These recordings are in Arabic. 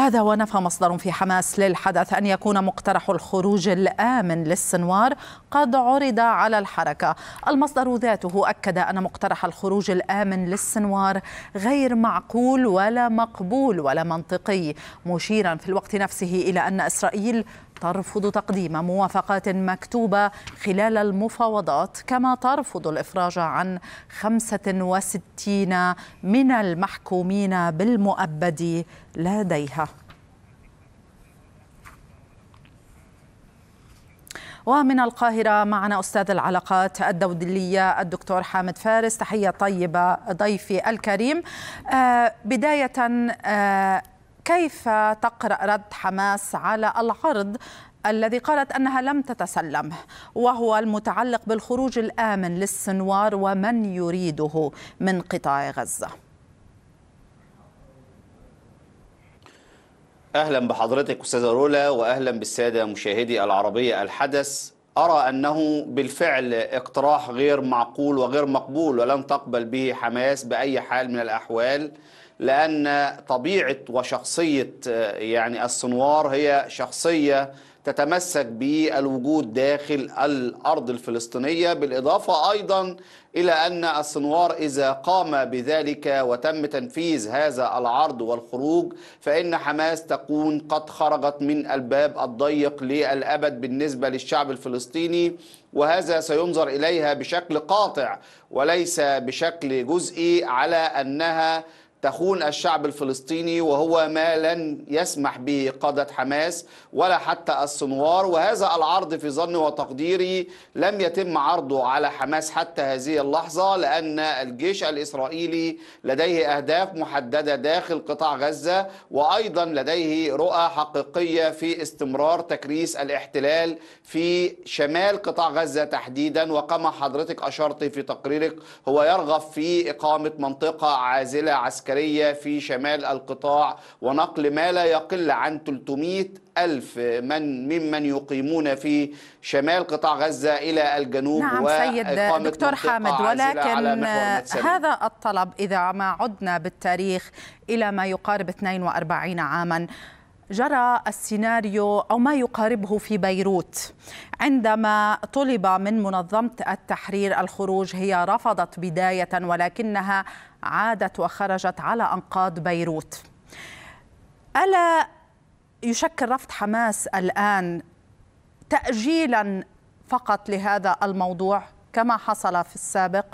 هذا ونفى مصدر في حماس للحدث أن يكون مقترح الخروج الآمن للسنوار قد عرض على الحركة المصدر ذاته أكد أن مقترح الخروج الآمن للسنوار غير معقول ولا مقبول ولا منطقي مشيرا في الوقت نفسه إلى أن إسرائيل ترفض تقديم موافقات مكتوبة خلال المفاوضات كما ترفض الإفراج عن 65 من المحكومين بالمؤبد لديها ومن القاهرة معنا أستاذ العلاقات الدولية الدكتور حامد فارس تحية طيبة ضيفي الكريم آه، بداية آه، كيف تقرأ رد حماس على العرض الذي قالت انها لم تتسلم وهو المتعلق بالخروج الامن للسنوار ومن يريده من قطاع غزه. اهلا بحضرتك استاذه رولا واهلا بالساده مشاهدي العربيه الحدث ارى انه بالفعل اقتراح غير معقول وغير مقبول ولن تقبل به حماس باي حال من الاحوال لأن طبيعة وشخصية يعني السنوار هي شخصية تتمسك بالوجود داخل الأرض الفلسطينية بالإضافة أيضا إلى أن السنوار إذا قام بذلك وتم تنفيذ هذا العرض والخروج فإن حماس تكون قد خرجت من الباب الضيق للأبد بالنسبة للشعب الفلسطيني وهذا سينظر إليها بشكل قاطع وليس بشكل جزئي على أنها تخون الشعب الفلسطيني وهو ما لن يسمح به قادة حماس ولا حتى السنوار وهذا العرض في ظني وتقديري لم يتم عرضه على حماس حتى هذه اللحظة لأن الجيش الإسرائيلي لديه أهداف محددة داخل قطاع غزة وأيضا لديه رؤى حقيقية في استمرار تكريس الاحتلال في شمال قطاع غزة تحديدا وكما حضرتك أشرت في تقريرك هو يرغب في إقامة منطقة عازلة عسكرية العسكرية في شمال القطاع ونقل ما لا يقل عن 300 ألف من ممن يقيمون في شمال قطاع غزة إلى الجنوب نعم سيد دكتور حامد ولكن هذا الطلب إذا ما عدنا بالتاريخ إلى ما يقارب 42 عاماً جرى السيناريو او ما يقاربه في بيروت عندما طلب من منظمه التحرير الخروج هي رفضت بدايه ولكنها عادت وخرجت على أنقاض بيروت ألا يشكل رفض حماس الآن تأجيلا فقط لهذا الموضوع كما حصل في السابق؟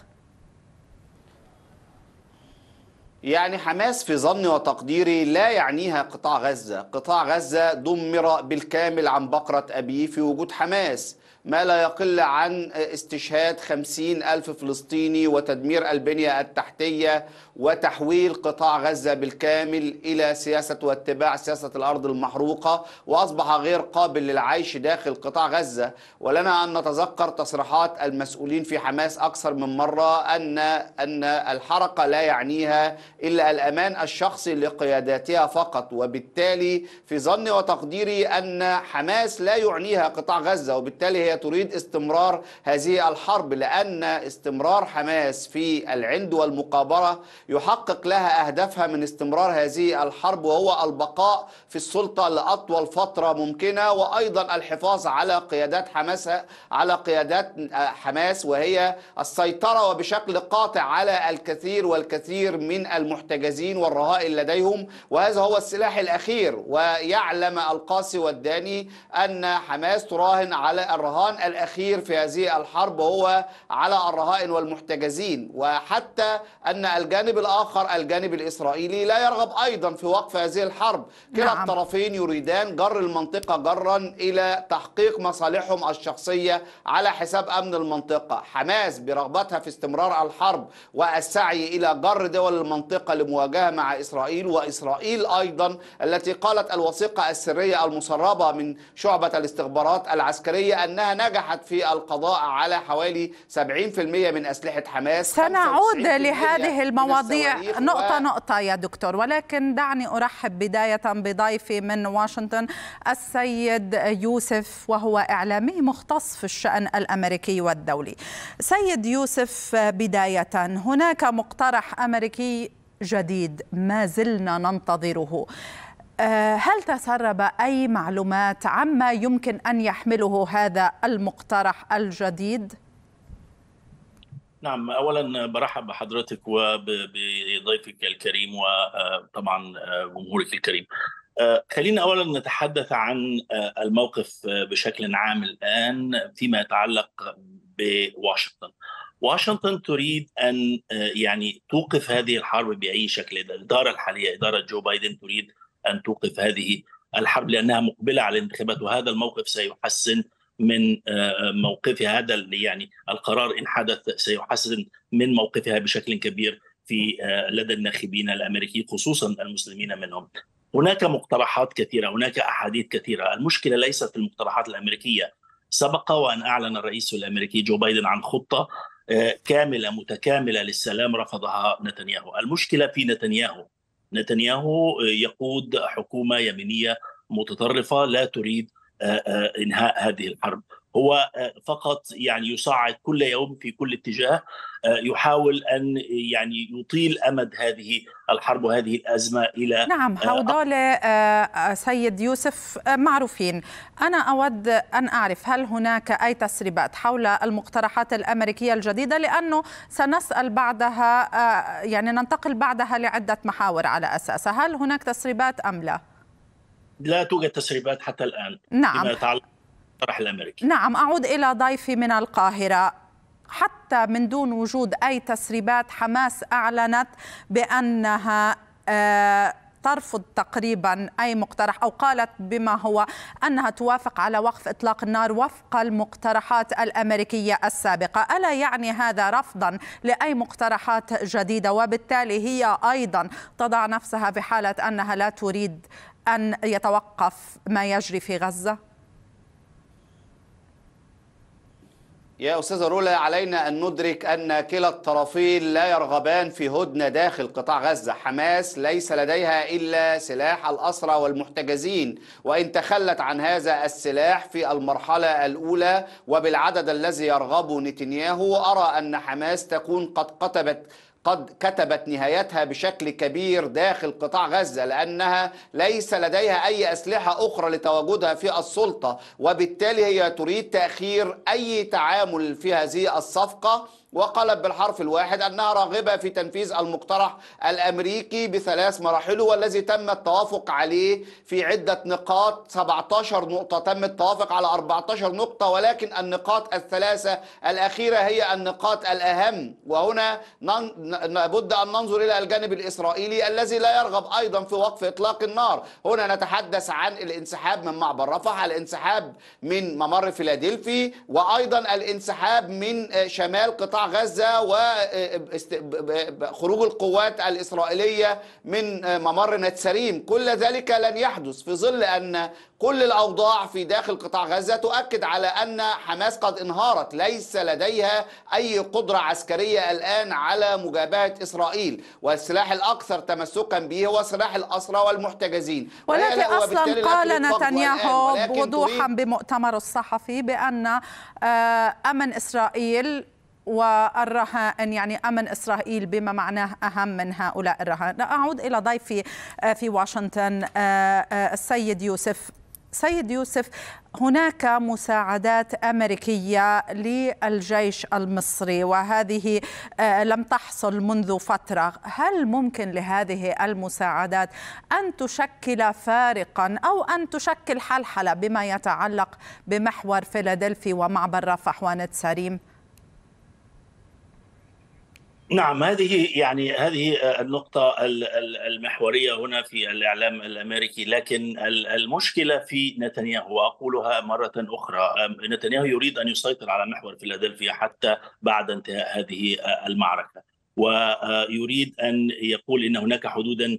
يعني حماس في ظني وتقديري لا يعنيها قطاع غزة قطاع غزة دمر بالكامل عن بقرة أبيه في وجود حماس ما لا يقل عن استشهاد خمسين ألف فلسطيني وتدمير البنية التحتية وتحويل قطاع غزة بالكامل إلى سياسة واتباع سياسة الأرض المحروقة وأصبح غير قابل للعيش داخل قطاع غزة ولنا أن نتذكر تصريحات المسؤولين في حماس أكثر من مرة أن أن الحركة لا يعنيها إلا الأمان الشخصي لقياداتها فقط وبالتالي في ظني وتقديري أن حماس لا يعنيها قطاع غزة وبالتالي هي تريد استمرار هذه الحرب لأن استمرار حماس في العند والمقابرة يحقق لها أهدافها من استمرار هذه الحرب وهو البقاء في السلطة لأطول فترة ممكنة وأيضا الحفاظ على قيادات حماس على قيادات آه، حماس وهي السيطرة وبشكل قاطع على الكثير والكثير من المحتجزين والرهائن لديهم وهذا هو السلاح الأخير ويعلم القاسي والداني أن حماس تراهن على الرهان الأخير في هذه الحرب هو على الرهائن والمحتجزين وحتى أن الجانب الجانب الآخر الجانب الإسرائيلي لا يرغب أيضا في وقف هذه الحرب كلا نعم. الطرفين يريدان جر المنطقة جرا إلى تحقيق مصالحهم الشخصية على حساب أمن المنطقة حماس برغبتها في استمرار الحرب والسعي إلى جر دول المنطقة لمواجهة مع إسرائيل وإسرائيل أيضا التي قالت الوثيقة السرية المسربة من شعبة الاستخبارات العسكرية أنها نجحت في القضاء على حوالي 70% من أسلحة حماس سنعود لهذه المواضيع المواضيع نقطة و... نقطة يا دكتور ولكن دعني أرحب بداية بضيفي من واشنطن السيد يوسف وهو إعلامي مختص في الشأن الأمريكي والدولي سيد يوسف بداية هناك مقترح أمريكي جديد ما زلنا ننتظره آه، هل تسرب أي معلومات عما يمكن أن يحمله هذا المقترح الجديد؟ نعم اولا برحب بحضرتك وبضيفك الكريم وطبعا جمهورك الكريم خلينا اولا نتحدث عن الموقف بشكل عام الان فيما يتعلق بواشنطن واشنطن تريد ان يعني توقف هذه الحرب باي شكل الاداره الحاليه اداره جو بايدن تريد ان توقف هذه الحرب لانها مقبله على الانتخابات وهذا الموقف سيحسن من آه، موقفها هذا يعني القرار ان حدث سيحسن من موقفها بشكل كبير في آه، لدى الناخبين الامريكيين خصوصا المسلمين منهم. هناك مقترحات كثيره، هناك احاديث كثيره، المشكله ليست في المقترحات الامريكيه. سبق وان اعلن الرئيس الامريكي جو بايدن عن خطه آه، كامله متكامله للسلام رفضها نتنياهو، المشكله في نتنياهو. نتنياهو يقود حكومه يمينيه متطرفه لا تريد آه، آه، انهاء هذه الحرب هو آه، فقط يعني يصعد كل يوم في كل اتجاه يحاول ان يعني يطيل امد هذه الحرب وهذه الازمه الى نعم حوضاله سيد يوسف معروفين انا اود ان اعرف هل هناك اي تسريبات حول المقترحات الامريكيه الجديده لانه سنسال بعدها يعني ننتقل بعدها لعده محاور على اساسها هل هناك تسريبات ام لا؟ لا توجد تسريبات حتى الآن نعم فيما يتعلق الأمريكي نعم أعود إلى ضيفي من القاهرة حتى من دون وجود أي تسريبات حماس أعلنت بأنها آه، ترفض تقريبا أي مقترح أو قالت بما هو أنها توافق على وقف إطلاق النار وفق المقترحات الأمريكية السابقة ألا يعني هذا رفضا لأي مقترحات جديدة وبالتالي هي أيضا تضع نفسها في حالة أنها لا تريد أن يتوقف ما يجري في غزة؟ يا أستاذة رولا علينا أن ندرك أن كلا الطرفين لا يرغبان في هدنة داخل قطاع غزة حماس ليس لديها إلا سلاح الأسرى والمحتجزين وإن تخلت عن هذا السلاح في المرحلة الأولى وبالعدد الذي يرغبه نتنياهو أرى أن حماس تكون قد قتبت قد كتبت نهايتها بشكل كبير داخل قطاع غزة لأنها ليس لديها أي أسلحة أخرى لتواجدها في السلطة وبالتالي هي تريد تأخير أي تعامل في هذه الصفقة وقالت بالحرف الواحد أنها راغبة في تنفيذ المقترح الأمريكي بثلاث مراحله والذي تم التوافق عليه في عدة نقاط 17 نقطة تم التوافق على 14 نقطة ولكن النقاط الثلاثة الأخيرة هي النقاط الأهم وهنا لابد أن ننظر إلى الجانب الإسرائيلي الذي لا يرغب أيضا في وقف إطلاق النار هنا نتحدث عن الانسحاب من معبر رفح الانسحاب من ممر فيلادلفي وأيضا الانسحاب من آه، شمال قطاع قطاع غزة وخروج آه، آه، القوات الإسرائيلية من آه، ممر نتسريم كل ذلك لن يحدث في ظل أن كل الأوضاع في داخل قطاع غزة تؤكد على أن حماس قد انهارت ليس لديها أي قدرة عسكرية الآن على مجابهة إسرائيل والسلاح الأكثر تمسكا به هو سلاح الأسرى والمحتجزين ولكن أصلا قال نتنياهو وضوحا بمؤتمره الصحفي بأن أمن إسرائيل والرهائن يعني أمن إسرائيل بما معناه أهم من هؤلاء الرهائن أعود إلى ضيفي آه، في واشنطن آه، آه، السيد يوسف سيد يوسف هناك مساعدات امريكيه للجيش المصري وهذه لم تحصل منذ فتره، هل ممكن لهذه المساعدات ان تشكل فارقا او ان تشكل حلحله بما يتعلق بمحور فيلادلفي ومعبر رفح ونت سريم؟ نعم هذه يعني هذه آه، النقطة المحورية هنا في الإعلام الأمريكي لكن المشكلة في نتنياهو وأقولها مرة أخرى نتنياهو يريد أن يسيطر على محور فيلادلفيا حتى بعد انتهاء هذه آه، المعركة ويريد آه، أن يقول إن هناك حدودا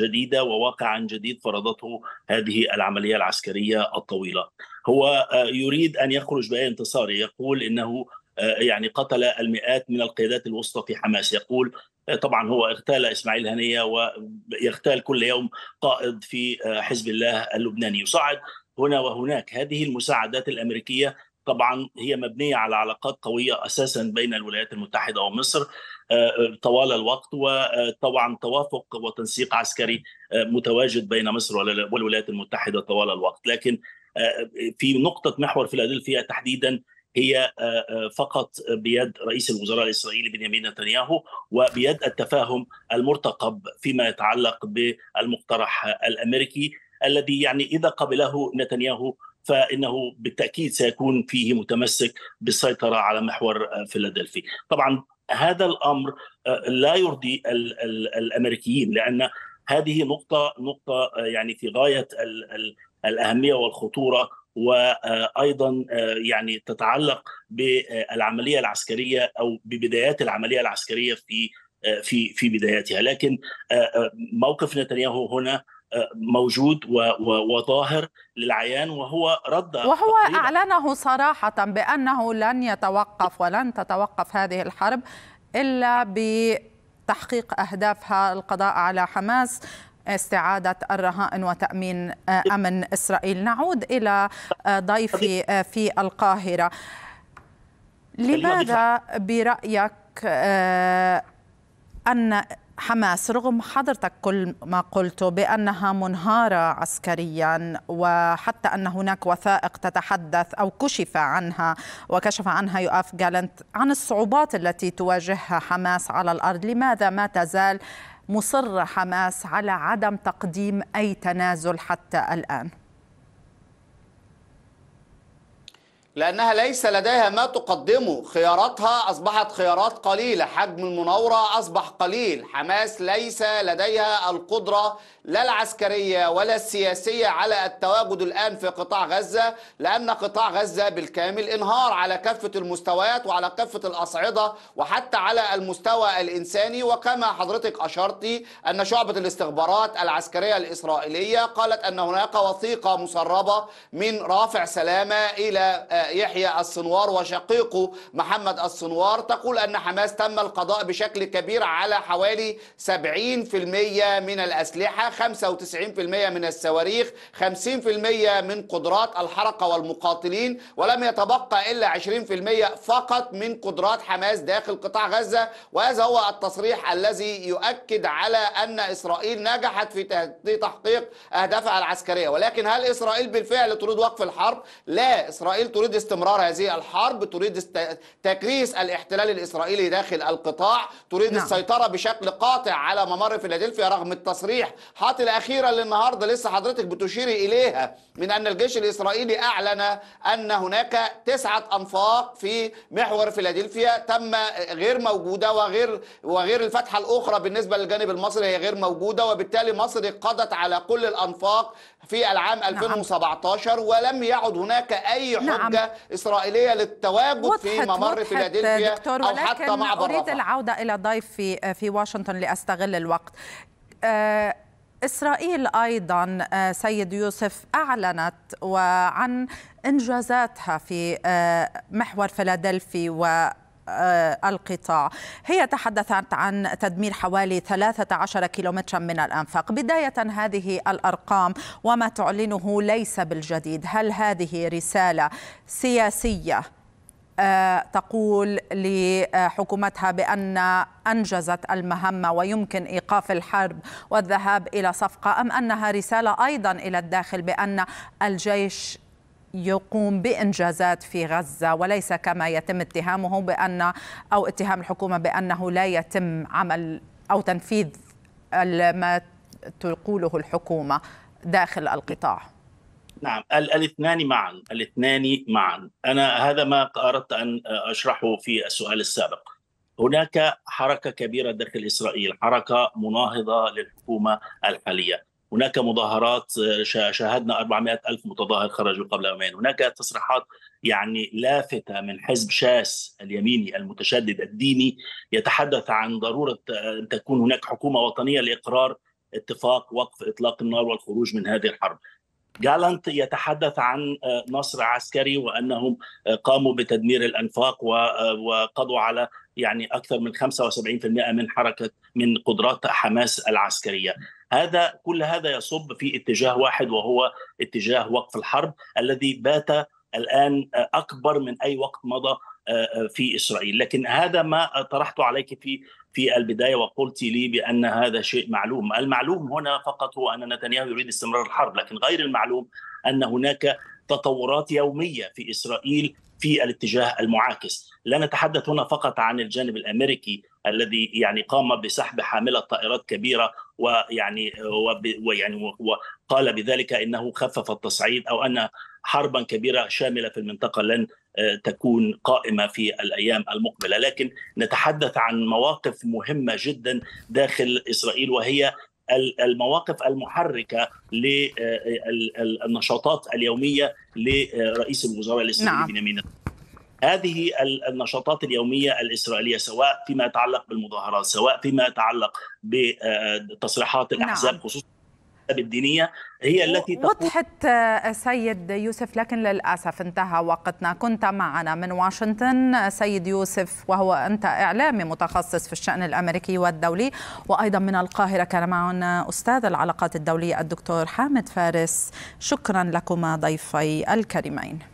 جديدة وواقعا جديد فرضته هذه العملية العسكرية الطويلة هو يريد أن يخرج بأي انتصار يقول إنه آه، يعني قتل المئات من القيادات الوسطى في حماس يقول آه، طبعا هو اغتال اسماعيل هنيه ويغتال كل يوم قائد في آه، حزب الله اللبناني يصعد هنا وهناك هذه المساعدات الامريكيه طبعا هي مبنيه على علاقات قويه اساسا بين الولايات المتحده ومصر طوال الوقت وطبعا توافق وتنسيق عسكري متواجد بين مصر والولايات المتحده طوال الوقت لكن في نقطه محور فيلادلفيا تحديدا هي آه، آه، فقط بيد رئيس الوزراء الاسرائيلي بنيامين نتنياهو وبيد التفاهم المرتقب فيما يتعلق بالمقترح الامريكي الذي يعني اذا قبله نتنياهو فانه بالتاكيد سيكون فيه متمسك بالسيطره على محور آه، فيلادلفيا طبعا هذا الامر لا يرضي الـ الـ الامريكيين لان هذه نقطه نقطه يعني في غايه الـ الاهميه والخطوره وايضا آه، يعني تتعلق بالعمليه العسكريه او ببدايات العمليه العسكريه في آه، في في بداياتها لكن آه، موقف نتنياهو هنا موجود وظاهر للعيان وهو رد وهو اعلنه صراحه بانه لن يتوقف ولن تتوقف هذه الحرب الا بتحقيق اهدافها القضاء على حماس استعادة الرهائن وتأمين آه، أمن إسرائيل نعود إلى آه، ضيفي آه، في القاهرة لماذا برأيك أن حماس رغم حضرتك كل ما قلته بأنها منهارة عسكريا وحتى أن هناك وثائق تتحدث أو كشف عنها وكشف عنها يؤاف جالنت عن الصعوبات التي تواجهها حماس على الأرض لماذا ما تزال مصر حماس على عدم تقديم أي تنازل حتى الآن لأنها ليس لديها ما تقدمه خياراتها أصبحت خيارات قليلة حجم المناورة أصبح قليل حماس ليس لديها القدرة لا العسكرية ولا السياسية على التواجد الآن في قطاع غزة لأن قطاع غزة بالكامل انهار على كافة المستويات وعلى كافة الأصعدة وحتى على المستوى الإنساني وكما حضرتك أشرتي أن شعبة الاستخبارات العسكرية الإسرائيلية قالت أن هناك وثيقة مسربة من رافع سلامة إلى آه، يحيى السنوار وشقيقه محمد السنوار تقول أن حماس تم القضاء بشكل كبير على حوالي 70% من الأسلحة 95% من الصواريخ 50% من قدرات الحركة والمقاتلين ولم يتبقى إلا 20% فقط من قدرات حماس داخل قطاع غزة وهذا هو التصريح الذي يؤكد على أن إسرائيل نجحت في تحقيق أهدافها العسكرية ولكن هل إسرائيل بالفعل تريد وقف الحرب؟ لا إسرائيل تريد تريد استمرار هذه الحرب تريد تكريس الاحتلال الإسرائيلي داخل القطاع تريد نعم. السيطرة بشكل قاطع على ممر فيلادلفيا رغم التصريح حتى الأخيرة اللي النهاردة لسه حضرتك بتشيري إليها من أن الجيش الإسرائيلي أعلن أن هناك تسعة أنفاق في محور فيلادلفيا تم غير موجودة وغير وغير الفتحة الأخرى بالنسبة للجانب المصري هي غير موجودة وبالتالي مصر قضت على كل الأنفاق في العام 2017 نعم. ولم يعد هناك أي نعم. حجة نعم. اسرائيليه للتواجد في ممر فيلادلفيا او حتى معبر اريد رفع. العوده الى ضيفي في واشنطن لاستغل الوقت أه إسرائيل أيضا آه، سيد يوسف أعلنت عن إنجازاتها في آه، محور فيلادلفي و آه، القطاع هي تحدثت عن تدمير حوالي 13 كيلومترا من الأنفاق بداية هذه الأرقام وما تعلنه ليس بالجديد هل هذه رسالة سياسية آه، تقول لحكومتها بان انجزت المهمه ويمكن ايقاف الحرب والذهاب الى صفقه ام انها رساله ايضا الى الداخل بان الجيش يقوم بانجازات في غزه وليس كما يتم اتهامه بان او اتهام الحكومه بانه لا يتم عمل او تنفيذ ما تقوله الحكومه داخل القطاع. نعم الاثنان معا الاثنان معا انا هذا ما اردت ان اشرحه في السؤال السابق هناك حركه كبيره داخل اسرائيل حركه مناهضه للحكومه الحاليه هناك مظاهرات آه، شاهدنا 400 ألف متظاهر خرجوا قبل يومين هناك تصريحات يعني لافتة من حزب شاس اليميني المتشدد الديني يتحدث عن ضرورة آه، أن تكون هناك حكومة وطنية لإقرار اتفاق وقف إطلاق النار والخروج من هذه الحرب جالانت يتحدث عن آه، نصر عسكري وانهم قاموا بتدمير الانفاق وقضوا على يعني اكثر من 75% من حركه من قدرات حماس العسكريه. هذا كل هذا يصب في اتجاه واحد وهو اتجاه وقف الحرب الذي بات الان اكبر من اي وقت مضى آه، في اسرائيل، لكن هذا ما طرحته عليك في في البدايه وقلت لي بان هذا شيء معلوم، المعلوم هنا فقط هو ان نتنياهو يريد استمرار الحرب، لكن غير المعلوم ان هناك تطورات يوميه في اسرائيل في الاتجاه المعاكس، لا نتحدث هنا فقط عن الجانب الامريكي الذي يعني قام بسحب حامله طائرات كبيره ويعني ويعني وقال بذلك انه خفف التصعيد او ان حربا كبيره شامله في المنطقه لن آه، تكون قائمه في الايام المقبله، لكن نتحدث عن مواقف مهمه جدا داخل اسرائيل وهي المواقف المحركه للنشاطات آه، اليوميه لرئيس الوزراء الاسرائيلي نعم. بنيامين هذه النشاطات اليوميه الاسرائيليه سواء فيما يتعلق بالمظاهرات سواء فيما يتعلق بتصريحات آه، الاحزاب نعم. خصوصا الدينية هي التي وضحت آه، سيد يوسف لكن للأسف انتهى وقتنا كنت معنا من واشنطن سيد يوسف وهو أنت إعلامي متخصص في الشأن الأمريكي والدولي وأيضا من القاهرة كان معنا أستاذ العلاقات الدولية الدكتور حامد فارس شكرا لكما ضيفي الكريمين